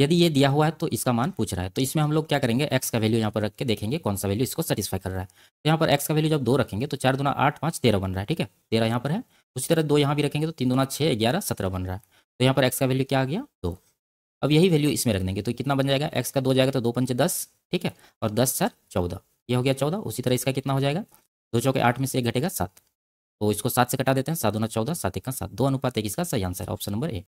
यदि ये दिया हुआ है तो इसका मान पूछ रहा है तो इसमें हम लोग क्या करेंगे एक्स का वैल्यू यहाँ पर रख के देखेंगे कौन सा वैल्यू इसको सेटिस्फाई कर रहा है तो यहाँ पर एक्स का वैल्यू जब दो रखेंगे तो चार दुना आठ पाँच तेरह बन रहा है ठीक है तेरह यहाँ पर है उसी तरह दो यहाँ भी रखेंगे तो तीन दुना छः ग्यारह सत्रह बन रहा है तो यहाँ पर एक्स का वैल्यू क्या आ गया दो अब यही वैल्यू इसमें रख देंगे तो कितना बन जाएगा एक्स का दो जाएगा तो दो पंच दस ठीक है और दस चार चौदह ये हो गया चौदह उसी तरह इसका कितना हो जाएगा दो चौके आठ में से एक घटेगा सात तो इसको सात से कटा देते हैं सात दुना चौदह सात एक का सात दो अनुपात एक इसका सही आंसर ऑप्शन नंबर ए